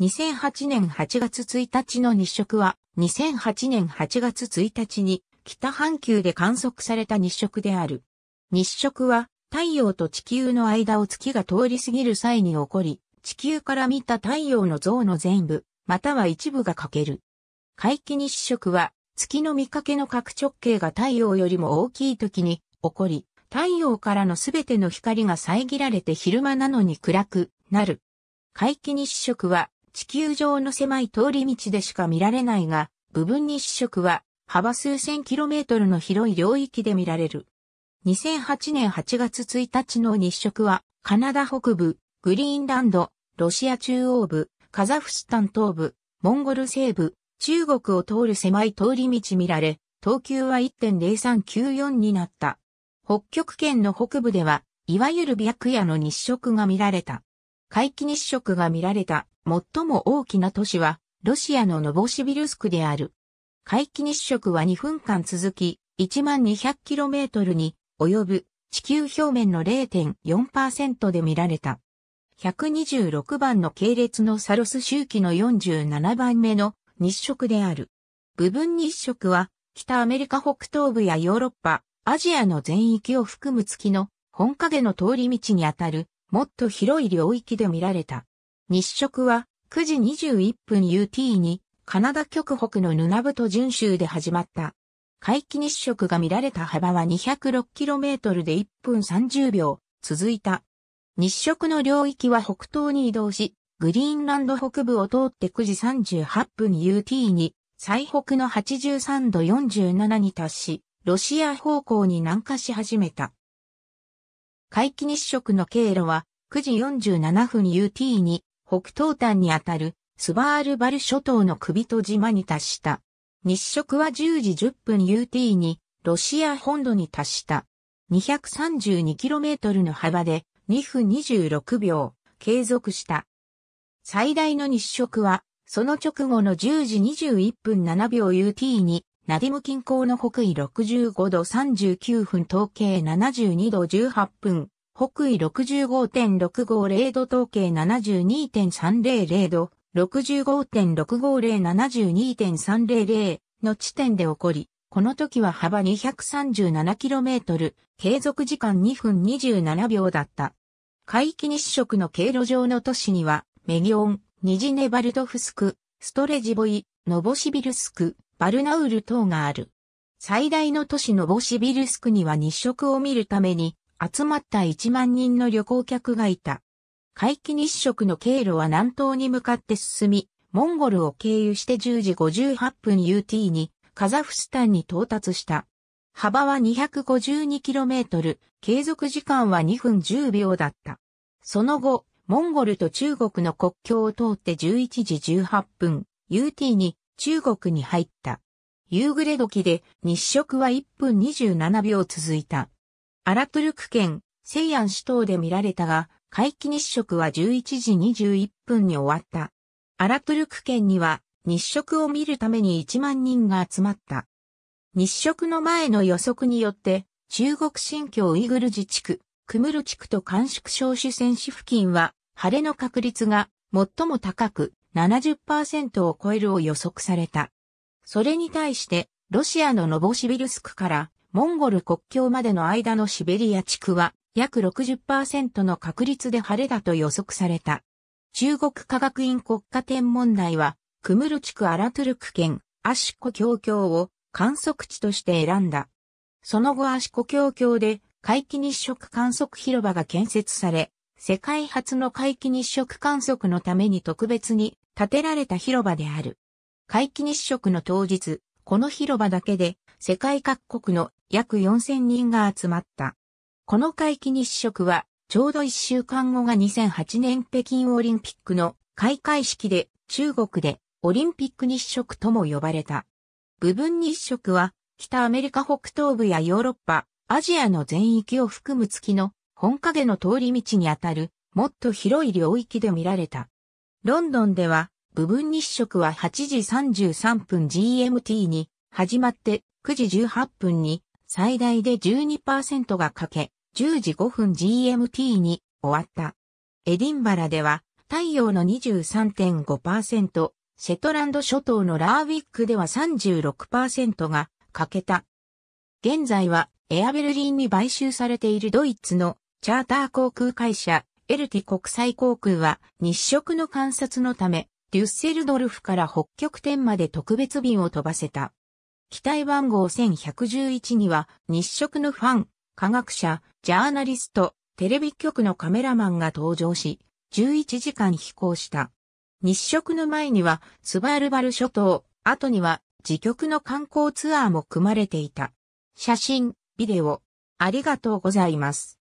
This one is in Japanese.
2008年8月1日の日食は、2008年8月1日に北半球で観測された日食である。日食は太陽と地球の間を月が通り過ぎる際に起こり、地球から見た太陽の像の全部、または一部が欠ける。回帰日食は月の見かけの角直径が太陽よりも大きい時に起こり、太陽からのすべての光が遮られて昼間なのに暗くなる。回帰日食は地球上の狭い通り道でしか見られないが、部分日食は幅数千キロメートルの広い領域で見られる。2008年8月1日の日食は、カナダ北部、グリーンランド、ロシア中央部、カザフスタン東部、モンゴル西部、中国を通る狭い通り道見られ、東急は1.0394になった。北極圏の北部では、いわゆる白夜の日食が見られた。皆既日食が見られた。最も大きな都市は、ロシアのノボシビルスクである。皆既日食は2分間続き、1200km に及ぶ地球表面の0.4%で見られた。126番の系列のサロス周期の47番目の日食である。部分日食は北アメリカ北東部やヨーロッパ、アジアの全域を含む月の本影の通り道にあたるもっと広い領域で見られた。日食は9時21分 UT にカナダ極北のヌナブト準州で始まった。回帰日食が見られた幅は 206km で1分30秒続いた。日食の領域は北東に移動し、グリーンランド北部を通って9時38分 UT に最北の83度47に達し、ロシア方向に南下し始めた。回帰日食の経路は9時47分 UT に北東端にあたるスバールバル諸島の首と島に達した。日食は10時10分 UT にロシア本土に達した。232km の幅で2分26秒継続した。最大の日食はその直後の10時21分7秒 UT にナディム近郊の北緯65度39分統計72度18分北緯65.650度統計72.300度、65.65072.300の地点で起こり、この時は幅 237km、継続時間2分27秒だった。皆既日食の経路上の都市には、メギオン、ニジネバルトフスク、ストレジボイ、ノボシビルスク、バルナウル等がある。最大の都市ノボシビルスクには日食を見るために集まった1万人の旅行客がいた。回帰日食の経路は南東に向かって進み、モンゴルを経由して10時58分 UT にカザフスタンに到達した。幅は 252km、継続時間は2分10秒だった。その後、モンゴルと中国の国境を通って11時18分、UT に中国に入った。夕暮れ時で日食は1分27秒続いた。アラトルク県、西安市等で見られたが、皆既日食は11時21分に終わった。アラトルク県には、日食を見るために1万人が集まった。日食の前の予測によって、中国新疆ウイグル自治区、クムル地区と甘粛省主戦市付近は、晴れの確率が最も高く70%を超えるを予測された。それに対して、ロシアのノボシビルスクからモンゴル国境までの間のシベリア地区は約60%の確率で晴れだと予測された。中国科学院国家天文台は、クムル地区アラトゥルク県アシコ峡教を観測地として選んだ。その後アシコ峡教で皆既日食観測広場が建設され、世界初の皆既日食観測のために特別に建てられた広場である。皆既日食の当日、この広場だけで世界各国の約4000人が集まった。この回帰日食は、ちょうど1週間後が2008年北京オリンピックの開会式で中国でオリンピック日食とも呼ばれた。部分日食は北アメリカ北東部やヨーロッパ、アジアの全域を含む月の本影の通り道にあたるもっと広い領域で見られた。ロンドンでは部分日食は8時33分 GMT に始まって9時18分に最大で12%が欠け、10時5分 GMT に終わった。エディンバラでは太陽の23.5%、セトランド諸島のラーウィックでは36%が欠けた。現在はエアベルリンに買収されているドイツのチャーター航空会社エルティ国際航空は日食の観察のためデュッセルドルフから北極点まで特別便を飛ばせた。機体番号1111には日食のファン、科学者、ジャーナリスト、テレビ局のカメラマンが登場し、11時間飛行した。日食の前にはスバルバル諸島、後には自局の観光ツアーも組まれていた。写真、ビデオ、ありがとうございます。